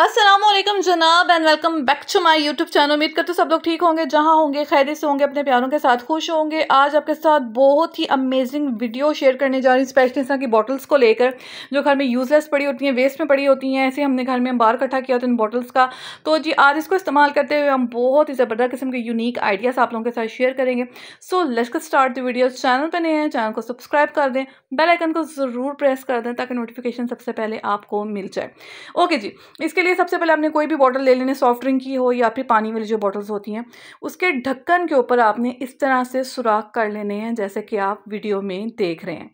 असलम जनाब and welcome back to my YouTube channel उम्मीद करते सब लोग ठीक होंगे जहां होंगे खैरियत से होंगे अपने प्यारों के साथ खुश होंगे आज आपके साथ बहुत ही अमेजिंग वीडियो शेयर करने जा रही हूँ स्पेशली इस तरह की बॉटल्स को लेकर जो घर में यूज़लेस पड़ी होती हैं वेस्ट में पड़ी होती हैं ऐसे हमने घर में बार इकट्ठा किया था इन बॉटल्स का तो जी आज इसको इस्तेमाल करते हुए हम बहुत ही ज़बरदस्त किस्म के यूनिक आइडियाज़ आप लोगों के साथ शेयर करेंगे so let's start the video channel पर नए हैं चैनल को सब्सक्राइब कर दें बेलाइकन को ज़रूर प्रेस कर दें ताकि नोटिफिकेशन सबसे पहले आपको मिल जाए ओके जी इसके लिए लिए सबसे पहले आपने कोई भी बॉटल ले लेनी सॉफ्ट ड्रिंक की हो या फिर पानी वाली जो बॉटल्स होती हैं उसके ढक्कन के ऊपर आपने इस तरह से सुराख कर लेने हैं जैसे कि आप वीडियो में देख रहे हैं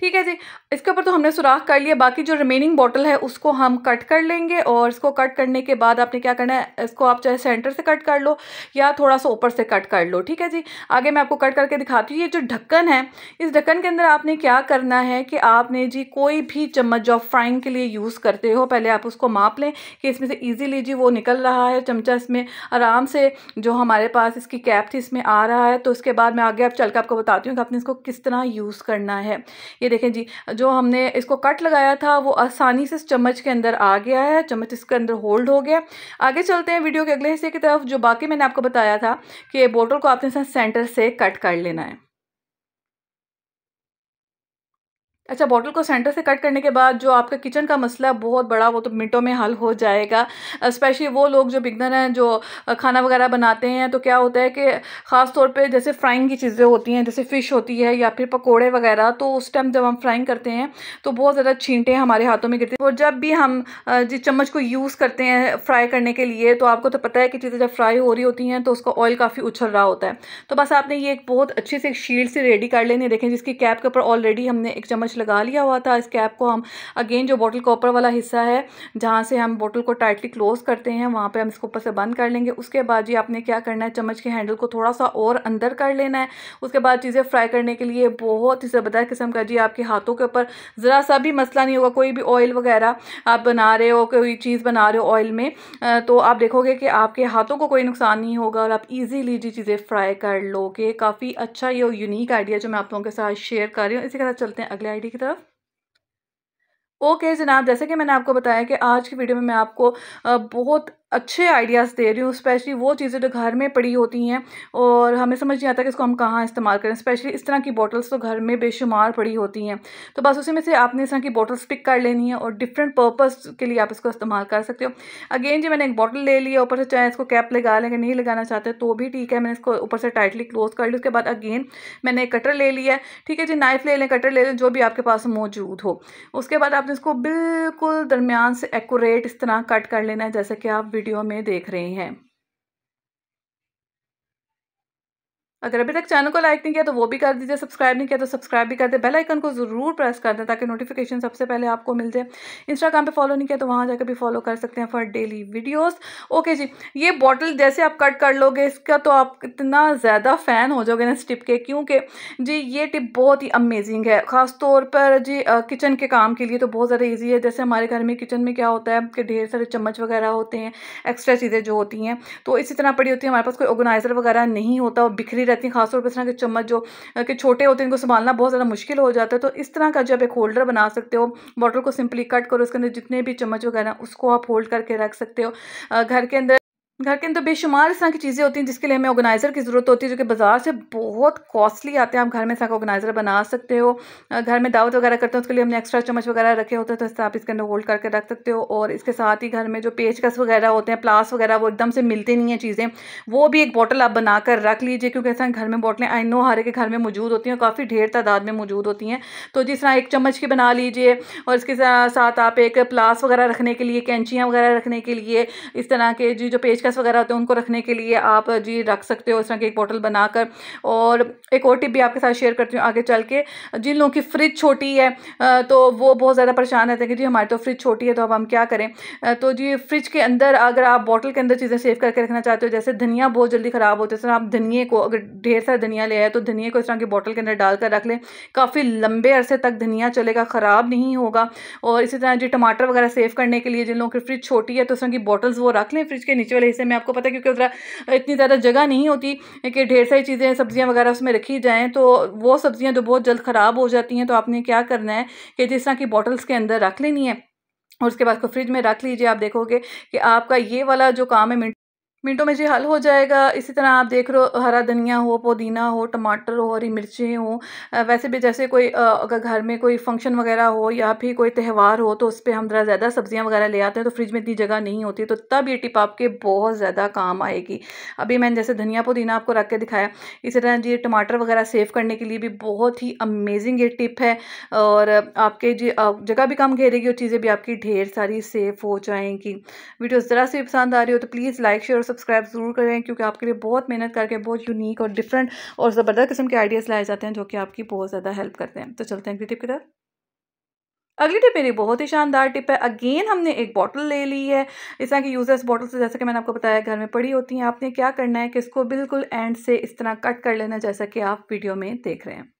ठीक है जी इसके ऊपर तो हमने सुराख कर लिया बाकी जो रिमेनिंग बॉटल है उसको हम कट कर लेंगे और इसको कट करने के बाद आपने क्या करना है इसको आप चाहे सेंटर से कट कर लो या थोड़ा सा ऊपर से कट कर लो ठीक है जी आगे मैं आपको कट करके दिखाती हूँ ये जो ढक्कन है इस ढक्कन के अंदर आपने क्या करना है कि आपने जी कोई भी चम्मच जो फ्राइंग के लिए यूज़ करते हो पहले आप उसको माप लें कि इसमें से ईजीली जी वो निकल रहा है चमचा इसमें आराम से जो हमारे पास इसकी कैप थी इसमें आ रहा है तो उसके बाद मैं आगे आप चल आपको बताती हूँ कि आपने इसको किस तरह यूज़ करना है ये देखें जी जो हमने इसको कट लगाया था वो आसानी से चम्मच के अंदर आ गया है चम्मच इसके अंदर होल्ड हो गया आगे चलते हैं वीडियो के अगले हिस्से की तरफ जो बाकी मैंने आपको बताया था कि बोटल को आपने सेंटर से कट कर लेना है अच्छा बॉटल को सेंटर से कट करने के बाद जो आपका किचन का मसला बहुत बड़ा वो तो मिनटों में हल हो जाएगा स्पेशली वो लोग जो बिगनर हैं जो खाना वगैरह बनाते हैं तो क्या होता है कि ख़ास तौर पे जैसे फ्राइंग की चीज़ें होती हैं जैसे फ़िश होती है या फिर पकोड़े वगैरह तो उस टाइम जब हम फ्राइंग करते हैं तो बहुत ज़्यादा छींटे हमारे हाथों में गिरती हैं और जब भी हम जिस चम्मच को यूज़ करते हैं फ्राई करने के लिए तो आपको तो पता है कि चीज़ें जब फ्राई हो रही होती हैं तो उसका ऑयल काफ़ी उछल रहा होता है तो बस आपने ये एक बहुत अच्छे से एक शील्ड से रेडी कर लेनी देखें जिसकी कैप के ऊपर ऑलरेडी हमने एक चम्मच लगा लिया हुआ था इस कैप को हम अगेन जो बॉटल कॉपर वाला हिस्सा है जहाँ से हम बोटल को टाइटली क्लोज़ करते हैं वहाँ पर हम इसको ऊपर से बंद कर लेंगे उसके बाद जी आपने क्या करना है चम्मच के हैंडल को थोड़ा सा और अंदर कर लेना है उसके बाद चीज़ें फ्राई करने के लिए बहुत ही ज़बरदस्त किस्म का जी आपके हाथों के ऊपर ज़रा सा भी मसला नहीं होगा कोई भी ऑयल वगैरह आप बना रहे हो कोई चीज़ बना रहे हो ऑयल में तो आप देखोगे कि आपके हाथों को कोई नुकसान नहीं होगा और आप ईजीली जी चीज़ें फ्राई कर लोगे काफ़ी अच्छा ये यूनिक आइडिया जो मैं आप लोगों के साथ शेयर कर रही हूँ इसी के साथ चलते हैं अगले आइडिया बॉडी की तरफ ओके okay, जनाब जैसे कि मैंने आपको बताया कि आज की वीडियो में मैं आपको बहुत अच्छे आइडियाज़ दे रही हूँ स्पेशली वो चीज़ें जो घर में पड़ी होती हैं और हमें समझ नहीं आता कि इसको हम कहाँ इस्तेमाल करें स्पेशली इस तरह की बॉटल्स तो घर में बेशुमार पड़ी होती हैं तो बस उसी में से आपने इस तरह की बॉटल्स पिक कर लेनी है और डिफरेंट पर्पज़ के लिए आप इसको इस्तेमाल कर सकते हो अगेन जी मैंने एक बॉटल ले लिया ऊपर से चाहे इसको कैप लगा लें अगर नहीं लगाना चाहते तो भी ठीक है मैंने इसको ऊपर से टाइटली क्लोज कर लिया उसके बाद अगेन मैंने एक कटर ले लिया है ठीक है जी नाइफ़ ले लें कटर ले लें जो भी आपके पास मौजूद हो उसके बाद आपने इसको बिल्कुल दरमियान से एकोरेट इस तरह कट कर लेना है जैसे कि आप वीडियो में देख रहे हैं अगर अभी तक चैनल को लाइक नहीं किया तो वो भी कर दीजिए सब्सक्राइब नहीं किया तो सब्सक्राइब भी कर दे बेल आइकन को ज़रूर प्रेस कर दें ताकि नोटिफिकेशन सबसे पहले आपको मिल जाए इंस्टाग्राम पे फॉलो नहीं किया तो वहाँ जाकर भी फॉलो कर सकते हैं फॉर डेली वीडियोस ओके जी ये बॉटल जैसे आप कट कर लोगे इसका तो आप इतना ज़्यादा फ़ैन हो जाओगे ना इस टिप के क्योंकि जी ये टिप बहुत ही अमेजिंग है ख़ास तौर पर जी किचन के काम के लिए तो बहुत ज़्यादा ईजी है जैसे हमारे घर में किचन में क्या होता है कि ढेर सारे चम्मच वगैरह होते हैं एक्स्ट्रा चीज़ें जो होती हैं तो इसी तरह पड़ी होती है हमारे पास कोई ऑर्गेनाइज़र वगैरह नहीं होता और बिखरी रहती हैं खासतौर पर इस तरह के चम्मच जो कि छोटे होते हैं इनको संभालना बहुत ज़्यादा मुश्किल हो जाता है तो इस तरह का जब एक होल्डर बना सकते हो बॉटल को सिंपली कट करो उसके अंदर जितने भी चम्मच वगैरह उसको आप होल्ड करके रख सकते हो घर के अंदर घर के अंदर बेशुमार इस तरह की चीज़ें होती हैं जिसके लिए हमें ऑर्गेनाइज़र की ज़रूरत होती है जो कि बाज़ार से बहुत कॉस्टली आते हैं आप घर में इस ऑर्गेनाइज़र बना सकते हो घर में दावत वगैरह करते हो उसके लिए हमने एक्स्ट्रा चम्मच वगैरह रखे होते हैं तो तरह आप इसके अंदर होल्ड करके रख सकते हो और इसके साथ ही घर में जो पेचकस वगैरह होते हैं प्लास वगैरह वो एकदम से मिलते नहीं हैं चीज़ें वो भी एक बॉटल आप बना कर रख लीजिए क्योंकि ऐसा घर में बॉटलें आई नो हर एक घर में मौजूद होती हैं काफ़ी ढेर तादाद में मौजूद होती हैं तो जिस तरह एक चम्मच की बना लीजिए और इसके साथ आप एक प्लास वगैरह रखने के लिए कैंचियाँ वगैरह रखने के लिए इस तरह के जो पेचकस स्टिकर्स वगैरह होते हैं उनको रखने के लिए आप जी रख सकते हो इस तरह की एक बॉटल बनाकर और एक और टिप भी आपके साथ शेयर करती हूँ आगे चल के जिन लोगों की फ्रिज छोटी है तो वो बहुत ज़्यादा परेशान रहते हैं कि जी हमारी तो फ्रिज छोटी है तो अब हम क्या करें तो जी फ्रिज के अंदर अगर आप बॉटल के अंदर चीज़ें सेव करके रखना चाहते हो जैसे धनिया बहुत जल्दी ख़राब होते हैं तो आप धनिए को अगर ढेर सारा धनिया ले आए तो धनिया को इस तरह की बॉटल के अंदर डालकर रख लें काफ़ी लंबे अरसे तक धनिया चलेगा ख़राब नहीं होगा और इसी तरह जी टमाटर वगैरह सेव करने के लिए जिन लोगों की फ्रिज छोटी है तो इस तरह की बॉटल्स वो रख लें फ्रिज के नीचे वाले से मैं आपको पता क्योंकि उधर इतनी ज़्यादा जगह नहीं होती कि ढेर सारी चीज़ें सब्ज़ियाँ वगैरह उसमें रखी जाएँ तो वो सब्ज़ियाँ तो बहुत जल्द ख़राब हो जाती हैं तो आपने क्या करना है कि जिस तरह की बॉटल्स के अंदर रख लेनी है और उसके बाद को फ्रिज में रख लीजिए आप देखोगे कि आपका ये वाला जो काम है मिनटों में जी हल हो जाएगा इसी तरह आप देख रहे हो हरा धनिया हो पुदीना हो टमाटर हो हरी मिर्चें हो वैसे भी जैसे कोई अगर घर में कोई फंक्शन वगैरह हो या फिर कोई त्यौहार हो तो उस पर हम ज़रा ज़्यादा सब्जियां वगैरह ले आते हैं तो फ्रिज में इतनी जगह नहीं होती तो तब ये टिप आपके बहुत ज़्यादा काम आएगी अभी मैंने जैसे धनिया पुदीना आपको रख के दिखाया इसी तरह जी टमाटर वगैरह सेव करने के लिए भी बहुत ही अमेजिंग ये टिप है और आपके जी जगह भी कम घेरेगी और चीज़ें भी आपकी ढेर सारी सेफ हो जाएंगी वीडियो ज़रा से पसंद आ रही हो तो प्लीज़ लाइक शेयर सब्सक्राइब ज़रूर करें क्योंकि आपके लिए बहुत मेहनत करके बहुत यूनिक और डिफरेंट और ज़बरदस्त किस्म के आइडियाज़ लाए जाते हैं जो कि आपकी बहुत ज़्यादा हेल्प करते हैं तो चलते हैं अगली टिप की तरफ अगली टिप मेरी बहुत ही शानदार टिप है अगेन हमने एक बॉटल ले ली है इस तरह की यूजर्स बॉटल से जैसा कि मैंने आपको बताया घर में पड़ी होती हैं आपने क्या करना है कि इसको बिल्कुल एंड से इस तरह कट कर लेना जैसा कि आप वीडियो में देख रहे हैं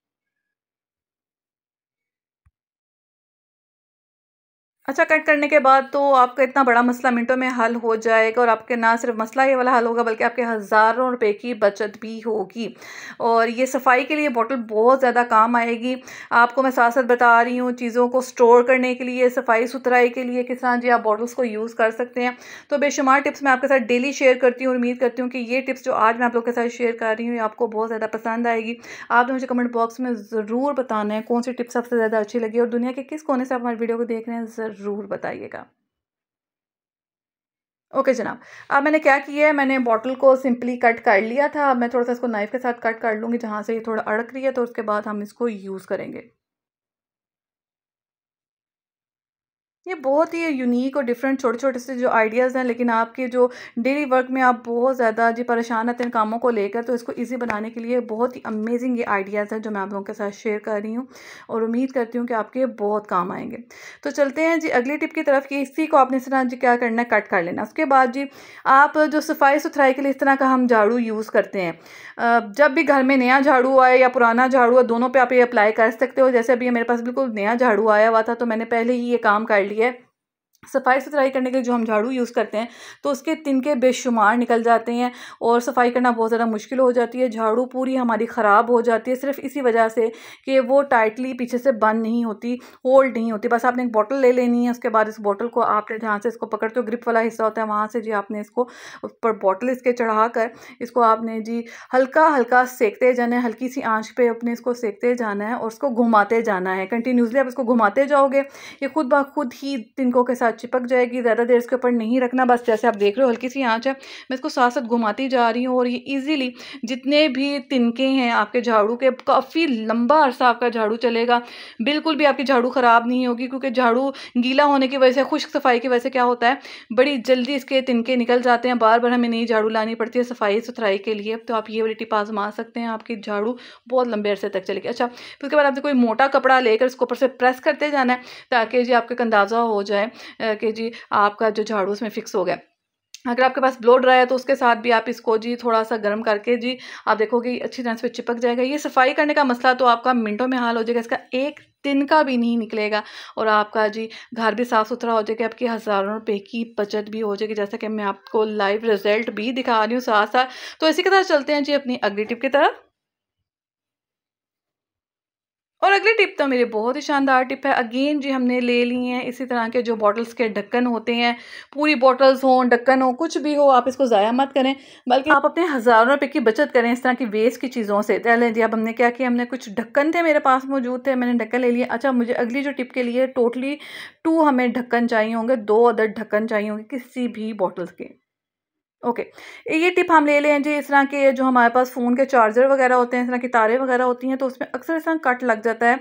अच्छा कट करने के बाद तो आपका इतना बड़ा मसला मिनटों में हल हो जाएगा और आपके ना सिर्फ मसला ये वाला हल होगा बल्कि आपके हज़ारों रुपए की बचत भी होगी और ये सफाई के लिए बोतल बहुत ज़्यादा काम आएगी आपको मैं साथ साथ बता रही हूँ चीज़ों को स्टोर करने के लिए सफाई सुथराई के लिए किस तरह जी आप बॉटल्स को यूज़ कर सकते हैं तो बेशुमार टिप्स मैं आपके साथ डेली शेयर करती हूँ उम्मीद करती हूँ कि ये टिप्स जो आज मैं आप लोग के साथ शेयर कर रही हूँ आपको बहुत ज़्यादा पसंद आएगी आप मुझे कमेंट बॉक्स में ज़रूर बताना है कौन सी टिप्स सबसे ज़्यादा अच्छी लगी और दुनिया के किस कोने से आप हमारे वीडियो को देख रहे हैं ज़रूर ज़रूर बताइएगा ओके जनाब अब मैंने क्या किया है मैंने बॉटल को सिंपली कट कर लिया था अब मैं थोड़ा सा इसको नाइफ़ के साथ कट कर लूँगी जहाँ से ये थोड़ा अड़क रही है तो उसके बाद हम इसको यूज़ करेंगे ये बहुत ही यूनिक और डिफरेंट छोटे छोटे से जो आइडियाज़ हैं लेकिन आपके जो डेली वर्क में आप बहुत ज़्यादा जी परेशान रहते हैं कामों को लेकर तो इसको ईजी बनाने के लिए बहुत ही अमेजिंग ये आइडियाज़ हैं जो मैं आप लोगों के साथ शेयर कर रही हूँ और उम्मीद करती हूँ कि आपके बहुत काम आएंगे तो चलते हैं जी अगली टिप की तरफ कि इसी को आपने इस तरह जी क्या करना है कट कर लेना उसके बाद जी आप जो सफाई सुथराई के लिए इस तरह का हम झाड़ू यूज़ करते हैं जब भी घर में नया झाड़ू आए या पुराना झाड़ू है दोनों पर आप ये अप्लाई कर सकते हो जैसे अभी मेरे पास बिल्कुल नया झाड़ू आया हुआ था तो मैंने पहले ही ये काम कर लिया get सफाई सुथराई करने के लिए जो हम झाड़ू यूज़ करते हैं तो उसके तिनके बेशुमार निकल जाते हैं और सफाई करना बहुत ज़्यादा मुश्किल हो जाती है झाड़ू पूरी हमारी ख़राब हो जाती है सिर्फ इसी वजह से कि वो टाइटली पीछे से बंद नहीं होती होल्ड नहीं होती बस आपने एक बॉटल ले लेनी है उसके बाद इस बॉटल को आपने जहाँ से इसको पकड़ते हो ग्रिप वाला हिस्सा होता है वहाँ से जी आपने इसको उस पर बॉटल इसके चढ़ा कर इसको आपने जी हल्का हल्का सेकते जाना है हल्की सी आँच पर अपने इसको सेकते जाना है और उसको घुमाते जाना है कंटिन्यूसली आप इसको घुमाते जाओगे ये खुद ब खुद ही तिनकों के साथ चिपक जाएगी ज़्यादा देर इसके ऊपर नहीं रखना बस जैसे आप देख रहे हो हल्की सी आँच है मैं इसको साथ साथ घुमाती जा रही हूँ और ये ईजिली जितने भी तिनके हैं आपके झाड़ू के काफ़ी लंबा अरसा आपका झाड़ू चलेगा बिल्कुल भी आपकी झाड़ू ख़राब नहीं होगी क्योंकि झाड़ू गीला होने की वजह से खुश्क सफाई की वजह से क्या होता है बड़ी जल्दी इसके तिनके निकल जाते हैं बार बार हमें नई झाड़ू लानी पड़ती है सफाई सुथराई के लिए तो आप ये वाली टिप आजमा सकते हैं आपकी झाड़ू बहुत लंबे अरसे तक चलेगी अच्छा फिर उसके बाद आपने कोई मोटा कपड़ा लेकर इसके ऊपर से प्रेस करते जाना है ताकि ये आपका अंदाज़ा हो जाए कि जी आपका जो झाड़ू उसमें फ़िक्स हो गया अगर आपके पास ब्लो ड्राई है तो उसके साथ भी आप इसको जी थोड़ा सा गर्म करके जी आप देखोगे अच्छी तरह से चिपक जाएगा ये सफाई करने का मसला तो आपका मिनटों में हाल हो जाएगा इसका एक दिन का भी नहीं निकलेगा और आपका जी घर भी साफ़ सुथरा हो जाएगा आपकी हज़ारों रुपए की बचत भी हो जाएगी जैसा कि मैं आपको लाइव रिज़ल्ट भी दिखा रही हूँ साथ साथ तो इसी के साथ चलते हैं जी अपनी अगली टिप की तरफ और अगली टिप तो मेरी बहुत ही शानदार टिप है अगेन जी हमने ले ली हैं इसी तरह के जो बॉटल्स के ढक्कन होते हैं पूरी बॉटल्स हों ढक्कन हो कुछ भी हो आप इसको ज़ाया मत करें बल्कि आप अपने हज़ारों रुपये की बचत करें इस तरह की वेस्ट की चीज़ों से चलें जी अब हमने क्या किया हमने कुछ ढक्कन थे मेरे पास मौजूद थे मैंने ढक्कन ले लिया अच्छा मुझे अगली जो टिप के लिए टोटली टू हमें ढक्कन चाहिए होंगे दो अदर ढक्कन चाहिए होंगे किसी भी बॉटल्स के ओके okay. ये टिप हम ले लें जी इस तरह के जो हमारे पास फ़ोन के चार्जर वगैरह होते हैं इस तरह की तारें वगैरह होती हैं तो उसमें अक्सर इस तरह कट लग जाता है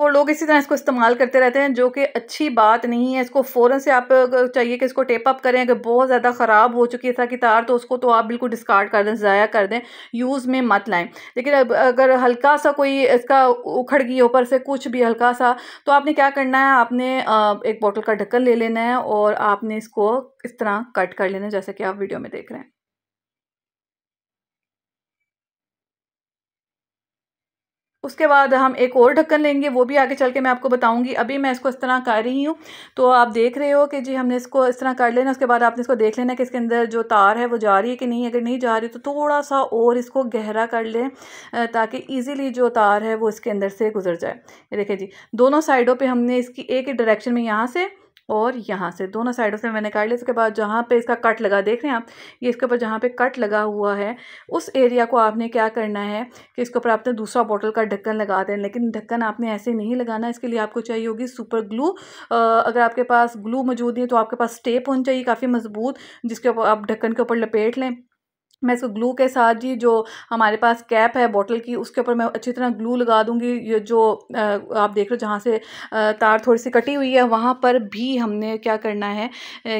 और लोग इसी तरह इसको इस्तेमाल करते रहते हैं जो कि अच्छी बात नहीं है इसको फ़ौरन से आप चाहिए कि इसको टेप अप करें अगर बहुत ज़्यादा ख़राब हो चुकी है था कि तार तो उसको तो आप बिल्कुल डिस्कार्ड कर दें ज़ाया कर दें यूज़ में मत लाएं लेकिन अगर हल्का सा कोई इसका उखड़ गई ऊपर से कुछ भी हल्का सा तो आपने क्या करना है आपने एक बॉटल का ढक्कन ले लेना है और आपने इसको इस तरह कट कर लेना है जैसे कि आप वीडियो में देख रहे हैं उसके बाद हम एक और ढक्कन लेंगे वो भी आगे चल के मैं आपको बताऊँगी अभी मैं इसको इस तरह कर रही हूँ तो आप देख रहे हो कि जी हमने इसको इस तरह कर लेना उसके बाद आपने इसको देख लेना कि इसके अंदर जो तार है वो जा रही है कि नहीं अगर नहीं जा रही तो थोड़ा सा और इसको गहरा कर लें ताकि ईज़िली जो तार है वो इसके अंदर से गुजर जाए ये देखें जी दोनों साइडों पर हमने इसकी एक ही डायरेक्शन में यहाँ से और यहाँ से दोनों साइडों से मैंने काट लिया उसके बाद जहाँ पे इसका कट लगा देख रहे हैं आप ये इसके ऊपर जहाँ पे कट लगा हुआ है उस एरिया को आपने क्या करना है कि इसके ऊपर आपने दूसरा बॉटल का ढक्कन लगा दें लेकिन ढक्कन आपने ऐसे नहीं लगाना इसके लिए आपको चाहिए होगी सुपर ग्लू अगर आपके पास ग्लू मौजूद नहीं है तो आपके पास स्टेप होनी चाहिए काफ़ी मजबूत जिसके ऊपर आप ढक्कन के ऊपर लपेट लें मैं इसको ग्लू के साथ जी जो हमारे पास कैप है बोतल की उसके ऊपर मैं अच्छी तरह ग्लू लगा दूंगी ये जो आप देख रहे हो जहाँ से तार थोड़ी सी कटी हुई है वहाँ पर भी हमने क्या करना है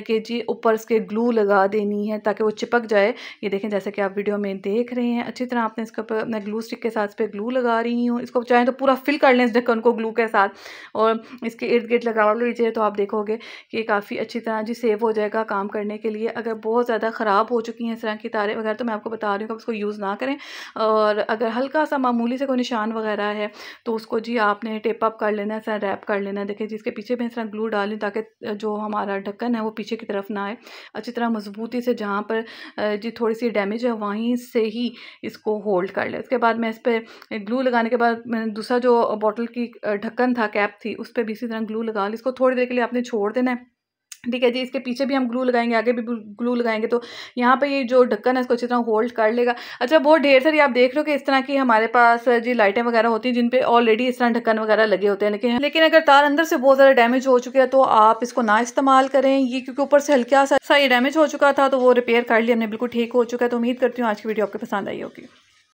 कि जी ऊपर इसके ग्लू लगा देनी है ताकि वो चिपक जाए ये देखें जैसे कि आप वीडियो में देख रहे हैं अच्छी तरह आपने इसके ऊपर मैं ग्लू स्टिक के साथ इस पर ग्लू लगा रही हूँ इसको चाहें तो पूरा फिल कर लें इस ढक्कन को ग्लू के साथ और इसके इर्द गिर्द लगा लीजिए तो आप देखोगे कि काफ़ी अच्छी तरह जी सेफ हो जाएगा काम करने के लिए अगर बहुत ज़्यादा ख़राब हो चुकी हैं इस तरह की तारें वगैरह तो मैं आपको बता रही हूँ कि उसको यूज़ ना करें और अगर हल्का सा मामूली से कोई निशान वगैरह है तो उसको जी आपने टेप अप कर लेना है रैप कर लेना है देखिए जिसके पीछे मैं इस तरह ग्लू डाली ताकि जो हमारा ढक्कन है वो पीछे की तरफ ना आए अच्छी तरह मजबूती से जहाँ पर जी थोड़ी सी डैमेज है वहीं से ही इसको होल्ड कर ले उसके बाद मैं इस पर ग्लू लगाने के बाद मैंने दूसरा जो बॉटल की ढक्कन था कैप थी उस पर भी इसी तरह ग्लू लगा ली इसको थोड़ी देर के लिए आपने छोड़ देना है ठीक है जी इसके पीछे भी हम ग्लू लगाएंगे आगे भी ग्लू लगाएंगे तो यहाँ पे ये जो ढक्कन है इसको अच्छी तरह होल्ड कर लेगा अच्छा बहुत ढेर सारी आप देख रहे हो कि इस तरह की हमारे पास जी लाइटें वगैरह होती हैं जिन पे ऑलरेडी इस तरह ढक्कन वगैरह लगे होते हैं लेकिन लेकिन अगर तार अंदर से बहुत ज़्यादा डैमेज हो चुके हैं तो आप इसको ना इस्तेमाल करें ये क्योंकि ऊपर से हल्का सा ये डैमेज हो चुका था तो वो रिपेयर कर लिया हमने बिल्कुल ठीक हो चुका है तो उम्मीद करती हूँ आज की वीडियो आपको पसंद आई होगी